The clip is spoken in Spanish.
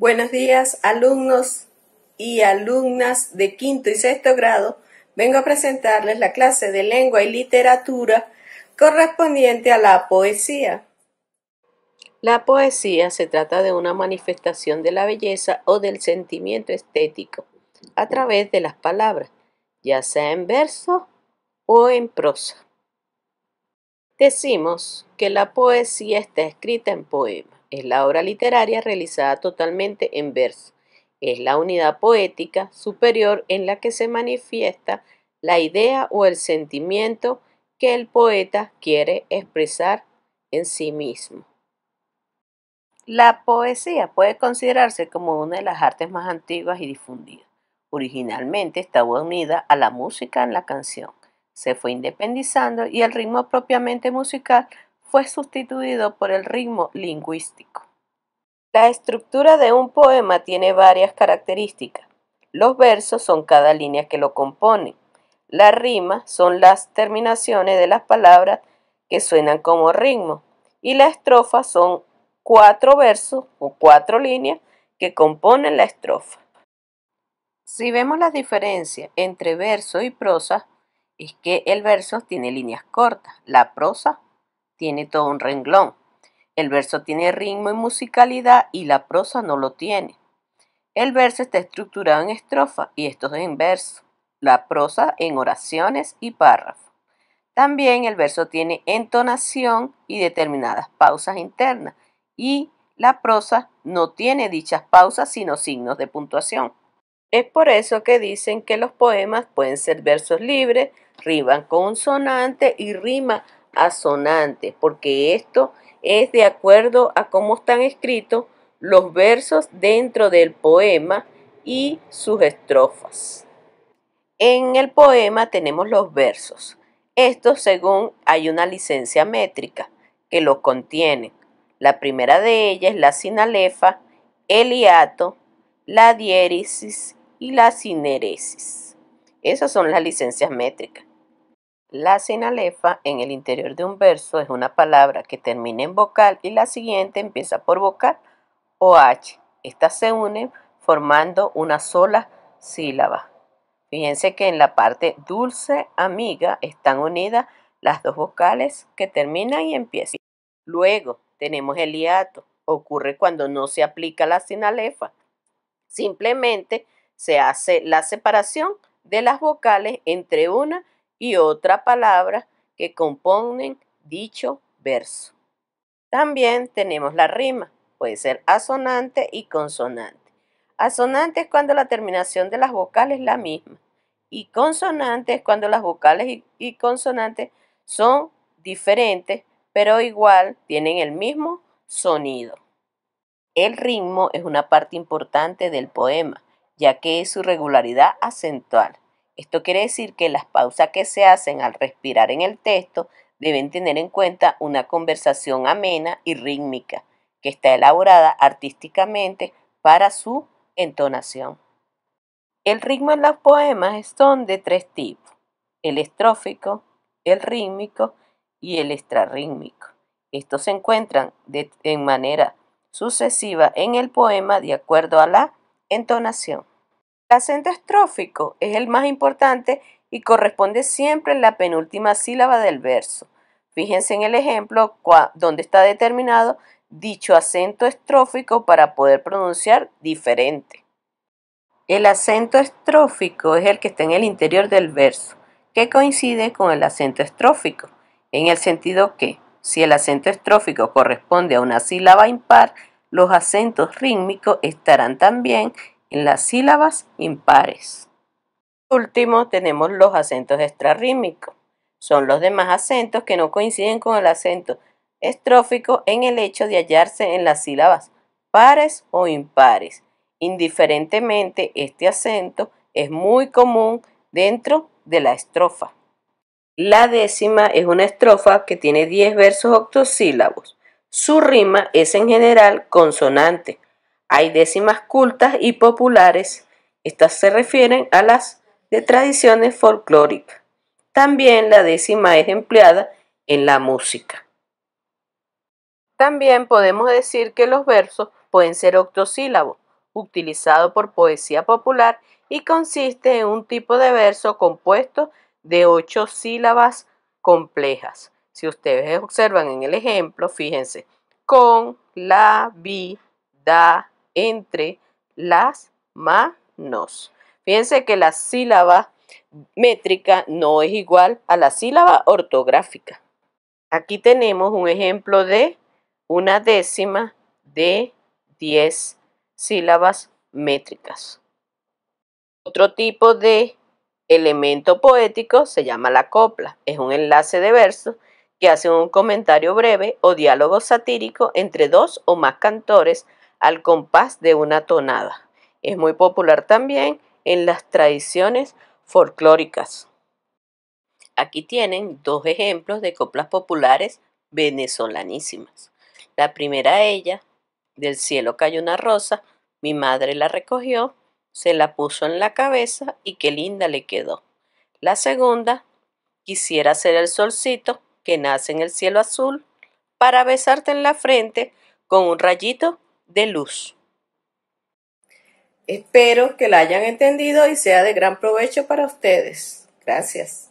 Buenos días, alumnos y alumnas de quinto y sexto grado. Vengo a presentarles la clase de lengua y literatura correspondiente a la poesía. La poesía se trata de una manifestación de la belleza o del sentimiento estético a través de las palabras, ya sea en verso o en prosa. Decimos que la poesía está escrita en poema es la obra literaria realizada totalmente en verso. Es la unidad poética superior en la que se manifiesta la idea o el sentimiento que el poeta quiere expresar en sí mismo. La poesía puede considerarse como una de las artes más antiguas y difundidas. Originalmente estaba unida a la música en la canción. Se fue independizando y el ritmo propiamente musical fue sustituido por el ritmo lingüístico. La estructura de un poema tiene varias características. Los versos son cada línea que lo compone. La rima son las terminaciones de las palabras que suenan como ritmo. Y la estrofa son cuatro versos o cuatro líneas que componen la estrofa. Si vemos la diferencia entre verso y prosa, es que el verso tiene líneas cortas, la prosa tiene todo un renglón. El verso tiene ritmo y musicalidad y la prosa no lo tiene. El verso está estructurado en estrofa y esto es en verso. La prosa en oraciones y párrafos, También el verso tiene entonación y determinadas pausas internas y la prosa no tiene dichas pausas sino signos de puntuación. Es por eso que dicen que los poemas pueden ser versos libres, un consonante y rima asonantes, porque esto es de acuerdo a cómo están escritos los versos dentro del poema y sus estrofas. En el poema tenemos los versos. Estos según hay una licencia métrica que los contiene. La primera de ellas es la sinalefa, el hiato, la diéresis y la sineresis. Esas son las licencias métricas. La sinalefa en el interior de un verso es una palabra que termina en vocal y la siguiente empieza por vocal o H. Estas se unen formando una sola sílaba. Fíjense que en la parte dulce amiga están unidas las dos vocales que terminan y empiezan. Luego tenemos el hiato. Ocurre cuando no se aplica la sinalefa. Simplemente se hace la separación de las vocales entre una y otra palabra que componen dicho verso. También tenemos la rima, puede ser asonante y consonante. Asonante es cuando la terminación de las vocales es la misma y consonante es cuando las vocales y, consonantes son diferentes, pero igual tienen el mismo sonido. El ritmo es una parte importante del poema, ya que es su regularidad acentual. Esto quiere decir que las pausas que se hacen al respirar en el texto deben tener en cuenta una conversación amena y rítmica que está elaborada artísticamente para su entonación. El ritmo en los poemas son de tres tipos, el estrófico, el rítmico y el extrarrítmico. Estos se encuentran de, en manera sucesiva en el poema de acuerdo a la entonación. El acento estrófico es el más importante y corresponde siempre a la penúltima sílaba del verso. Fíjense en el ejemplo donde está determinado dicho acento estrófico para poder pronunciar diferente. El acento estrófico es el que está en el interior del verso, que coincide con el acento estrófico, en el sentido que si el acento estrófico corresponde a una sílaba impar, los acentos rítmicos estarán también en las sílabas impares. Por último, tenemos los acentos extrarrítmicos. Son los demás acentos que no coinciden con el acento estrófico en el hecho de hallarse en las sílabas pares o impares. Indiferentemente, este acento es muy común dentro de la estrofa. La décima es una estrofa que tiene 10 versos octosílabos. Su rima es en general consonante, hay décimas cultas y populares. Estas se refieren a las de tradiciones folclóricas. También la décima es empleada en la música. También podemos decir que los versos pueden ser octosílabos, utilizado por poesía popular y consiste en un tipo de verso compuesto de ocho sílabas complejas. Si ustedes observan en el ejemplo, fíjense, con, la, vi, da, entre las manos. Fíjense que la sílaba métrica no es igual a la sílaba ortográfica. Aquí tenemos un ejemplo de una décima de diez sílabas métricas. Otro tipo de elemento poético se llama la copla. Es un enlace de versos que hace un comentario breve o diálogo satírico entre dos o más cantores al compás de una tonada. Es muy popular también en las tradiciones folclóricas. Aquí tienen dos ejemplos de coplas populares venezolanísimas. La primera ella del cielo cayó una rosa, mi madre la recogió, se la puso en la cabeza y qué linda le quedó. La segunda, quisiera ser el solcito que nace en el cielo azul para besarte en la frente con un rayito de luz. Espero que la hayan entendido y sea de gran provecho para ustedes. Gracias.